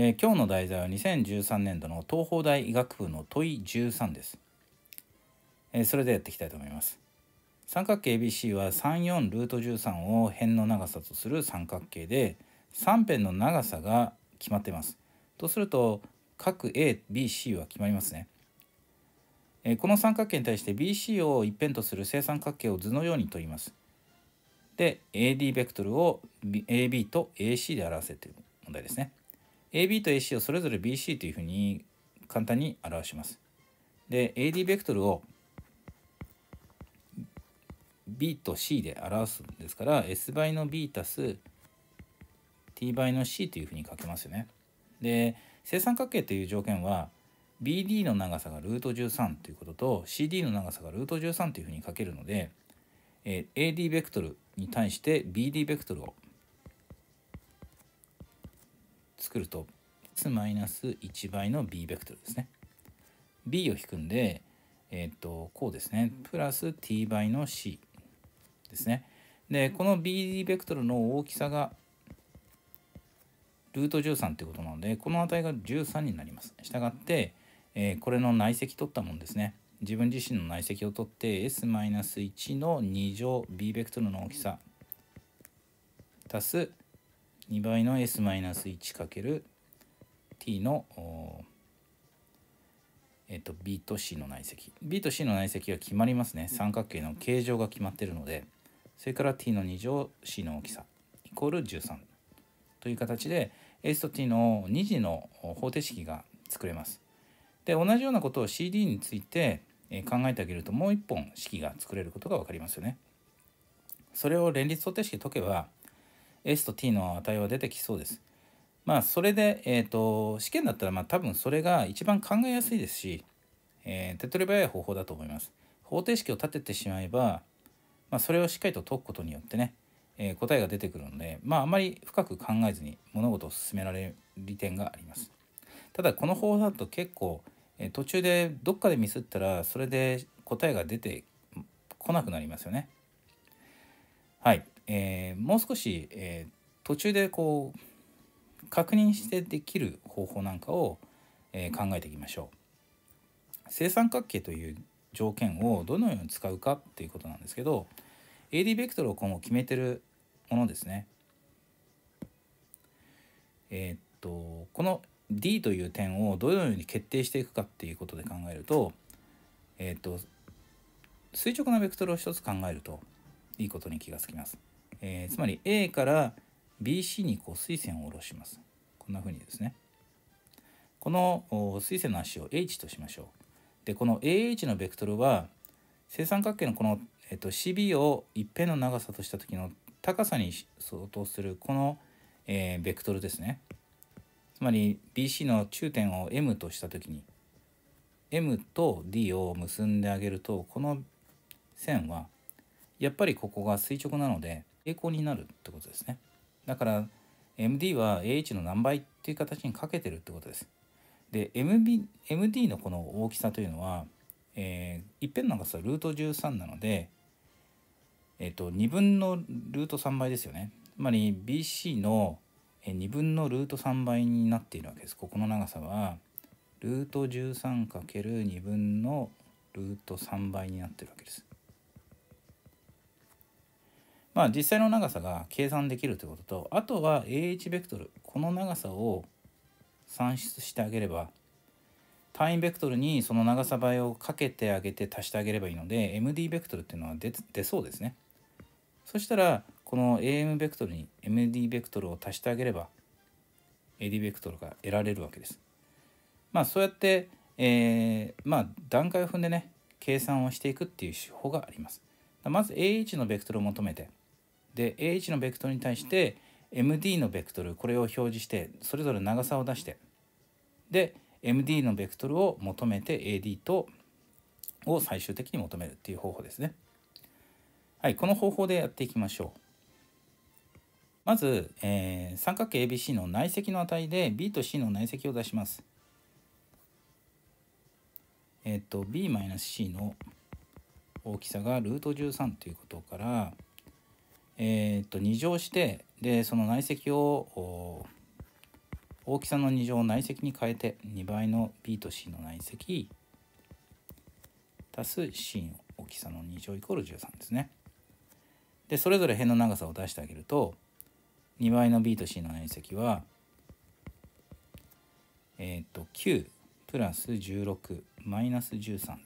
えー、今日の題材は2013年度の東邦大医学部の問い13です、えー、それでやっていきたいと思います三角形 ABC は34ルート13を辺の長さとする三角形で3辺の長さが決まってますとすると角 ABC は決まりますねえこの三角形に対して BC を一辺とする正三角形を図のようにとります。で AD ベクトルを AB と AC で表せという問題ですね。AB と AC をそれぞれ BC というふうに簡単に表します。で AD ベクトルを B と C で表すんですから S 倍の B 足す T 倍の C というふうに書けますよね。で正三角形という条件は BD の長さがルート13ということと CD の長さがルート13というふうに書けるので AD ベクトルに対して BD ベクトルを作ると x-1 倍の b ベクトルですね。b を引くんで、えっ、と、こうですね。プラス t 倍の c ですね。で、この b ベクトルの大きさがルート13ってことなので、この値が13になります。したがって、えー、これの内積取ったもんですね。自分自身の内積を取って s-1 の2乗 b ベクトルの大きさ足す2倍の s-1×t の、えっと、b と c の内積 b と c の内積が決まりますね三角形の形状が決まってるのでそれから t の2乗 c の大きさイコール13という形で s と t の2次の方程式が作れます。で同じようなことを CD について考えてあげるともう一本式が作れることが分かりますよね。それを連立方程式で解けば S と T の値は出てきそうです。まあそれで、えーと、試験だったらまあ多分それが一番考えやすいですし、えー、手っ取り早い方法だと思います。方程式を立ててしまえば、まあ、それをしっかりと解くことによってね、えー、答えが出てくるので、まあ、あまり深く考えずに物事を進められる利点があります。ただこの方法だと結構、えー、途中でどっかでミスったらそれで答えが出てこなくなりますよね。はい。えー、もう少し、えー、途中でこう確認してできる方法なんかを、え考えていきましょう。正三角形という条件をどのように使うかっていうことなんですけど AD ベクトルを今後決めてるものですね。えー、っとこの D という点をどのように決定していくかっていうことで考えると,、えー、っと垂直なベクトルを一つ考えるといいことに気がつきます。えー、つまり A から BC にこう水線を下ろします。こんな風にですね。この水線の足を H としましょう。で、この AH のベクトルは正三角形のこの、えっと、CB を一辺の長さとした時の高さに相当するこの、えー、ベクトルですね。つまり BC の中点を M とした時に M と D を結んであげるとこの線はやっぱりここが垂直なので抵抗になるってことですね。だから MD は AH の何倍っていう形にかけてるってことです。で MB MD のこの大きさというのは、えー、いっぺんの長さはルート13なので、えーと、2分のルート3倍ですよね。つまり BC の2分のルート3倍になっているわけです。ここの長さはルート 13×2 分のルート3倍になってるわけです。まあ、実際の長さが計算できるということとあとは AH ベクトルこの長さを算出してあげれば単位ベクトルにその長さ倍をかけてあげて足してあげればいいので MD ベクトルっていうのは出出そうですねそしたらこの AM ベクトルに MD ベクトルを足してあげれば AD ベクトルが得られるわけですまあそうやって、えー、まあ段階を踏んでね計算をしていくっていう手法がありますまず AH のベクトルを求めてで AH のベクトルに対して MD のベクトルこれを表示してそれぞれ長さを出してで MD のベクトルを求めて AD とを最終的に求めるっていう方法ですね。はい、この方法でやっていきましょう。まず、えー、三角形 ABC の内積の値で B と C の内積を出します。えっ、ー、と B-C の大きさがルート13ということからえー、っと2乗してでその内積を大きさの2乗を内積に変えて2倍の B と C の内積足す C の大きさの2乗イコール13ですね。でそれぞれ辺の長さを出してあげると2倍の B と C の内積はえっ、ー、と9プラス16マイナス13となっ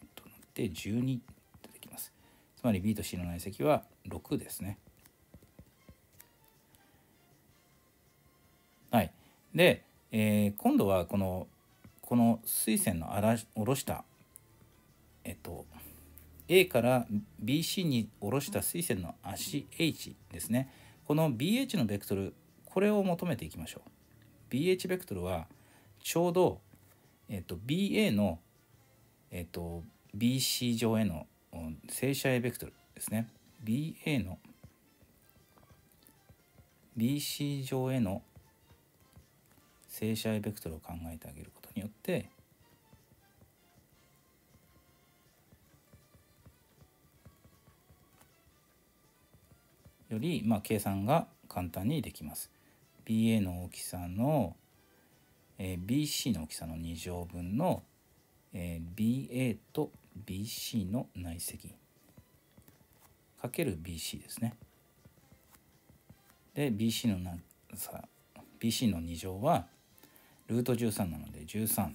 て12出てきます。つまり B と C の内積は6ですね。で、えー、今度はこのこの水線の下ろしたえっと A から BC に下ろした水線の足 H ですねこの BH のベクトルこれを求めていきましょう BH ベクトルはちょうど、えっと、BA の、えっと、BC 上への正射 A ベクトルですね BA の BC 上への正ベクトルを考えてあげることによってよりまあ計算が簡単にできます。BA の大きさの、えー、BC の大きさの2乗分の、えー、BA と BC の内積かける BC ですね。で BC のなさ BC の2乗はルート13なので13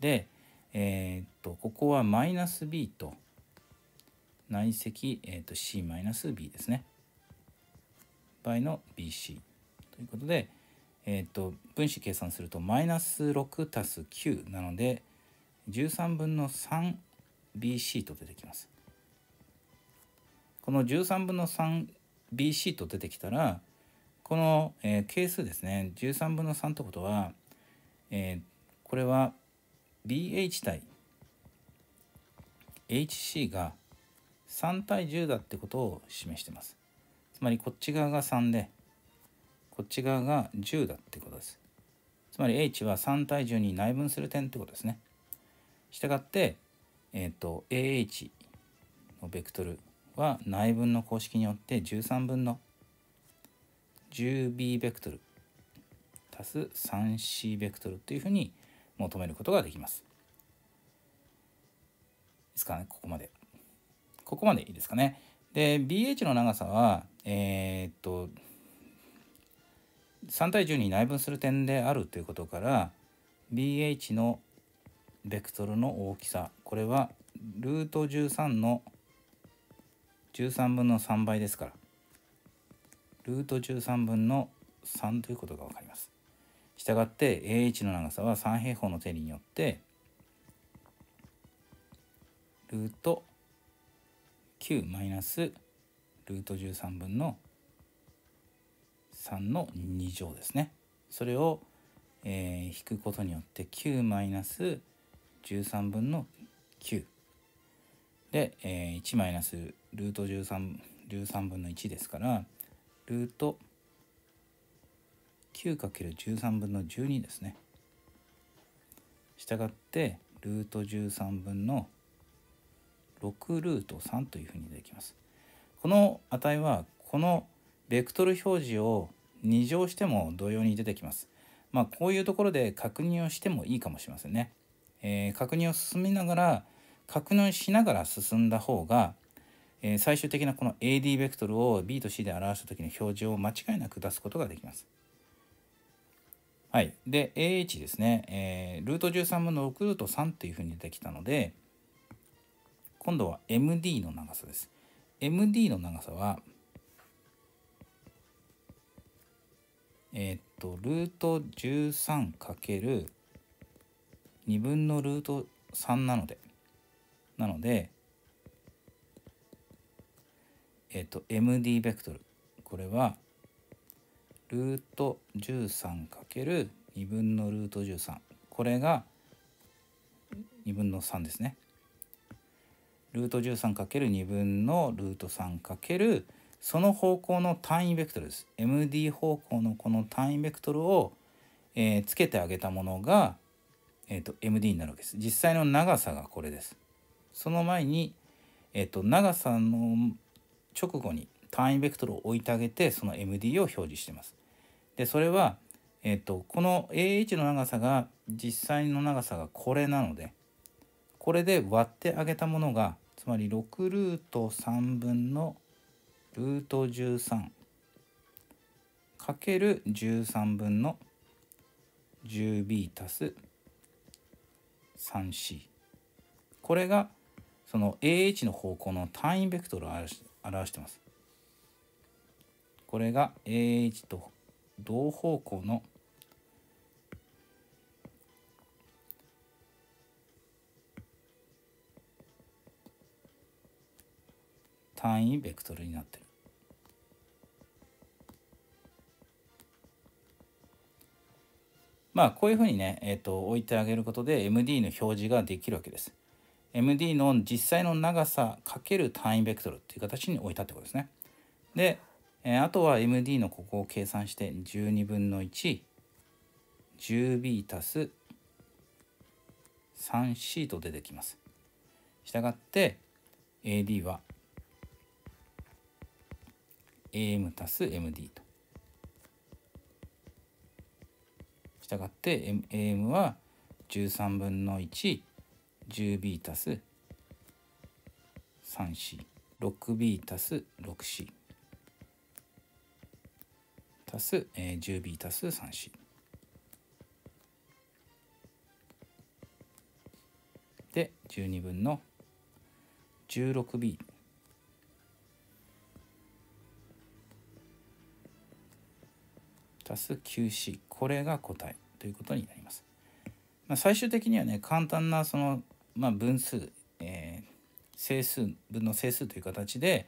で、えー、っとここはマイナス b と内積、えー、っと c マイナス b ですね倍の bc ということで、えー、っと分子計算するとマイナス6たす9なので13分の 3bc と出てきます。この13分の 3bc と出てきたらこの、えー、係数ですね13分の3ってことはえー、これは BH 対 HC が3対10だってことを示してます。つまりこっち側が3で、こっち側が10だってことです。つまり H は3対10に内分する点ってことですね。したがって、えっ、ー、と、AH のベクトルは内分の公式によって13分の 10b ベクトル足す 3c ベクトルっていうふうに求めることができます。ですかね、ここまで。ここまでいいですかね。で、BH の長さは、えー、っと、3対10に内分する点であるということから、BH のベクトルの大きさ、これはルート13の13分の3倍ですから、ルート13分の3ということが分かります。従って AH の長さは3平方の定理によってルート9マイナスルート13分の3の2乗ですね。それを、えー、引くことによって9マイナス13分の9で、えー、1マイナスルート13 13分の1ですからルート 9×13 分の12ですね。したがってルート13分の6ルート3というふうにできます。この値はこのベクトル表示を2乗しても同様に出てきます。まあこういうところで確認をしてもいいかもしれませんね。えー、確認を進みながら確認しながら進んだ方が、えー、最終的なこの AD ベクトルを B と C で表した時の表示を間違いなく出すことができます。はい、で A h ですね、えー、ルート13分の6ルート3というふうに出てきたので今度は MD の長さです MD の長さはえー、っとルート 13× 2分のルート3なのでなのでえー、っと MD ベクトルこれはルート 13×2 分のルート13これが2分の3ですね。ルート 13×2 分のルート 3× その方向の単位ベクトルです。MD 方向のこの単位ベクトルを、えー、つけてあげたものが、えーと、MD になるわけです。実際の長さがこれです。その前に、えーと長さの直後に単位ベクトルを置いてあげてその MD を表示してます。でそれは、えっと、とこの AH の長さが実際の長さがこれなのでこれで割ってあげたものがつまり6ルート3分のルート13かける13分の 10b 足す 3c これがその AH の方向の単位ベクトルを表してます。これが AH と同方向の単位ベクトルになってる。まあこういうふうにね、えー、と置いてあげることで MD の表示ができるわけです。MD の実際の長さかける単位ベクトルっていう形に置いたってことですね。で、えあとは MD のここを計算して12分の 110B 足す 3C と出てきます。したがって AD は AM 足す MD と。したがって AM は13分の 110B 足す 3C6B 足す 6C。足す、10B 足す 3C。で、12分の 16B。足す 9C。これが答えということになります。まあ、最終的にはね、簡単なその、まあ、分数、えー、整数、分の整数という形で、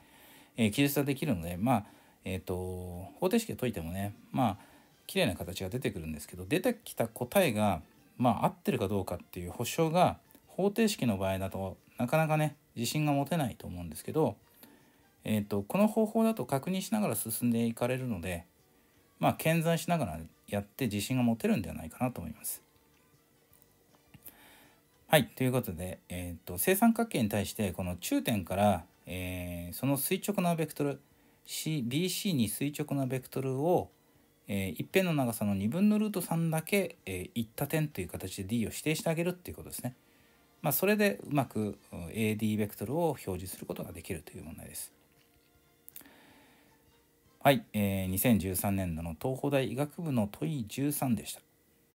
えー、記述ができるので、まあ、えっ、ー、と方程式を解いてもねまあ綺麗な形が出てくるんですけど出てきた答えがまあ合ってるかどうかっていう保証が方程式の場合だとなかなかね自信が持てないと思うんですけど、えーと、この方法だと確認しながら進んでいかれるのでまあ健在しながらやって自信が持てるんではないかなと思います。はい、ということで、えーと、と正三角形に対してこの中点から、えー、その垂直なベクトル C BC に垂直なベクトルを、えー、一辺の長さの2分のルート3だけ、えー、行った点という形で D を指定してあげるっていうことですね。まあ、それでうまく AD ベクトルを表示することができるという問題です。はい、えー、2013年度の東邦大医学部の問い13でした。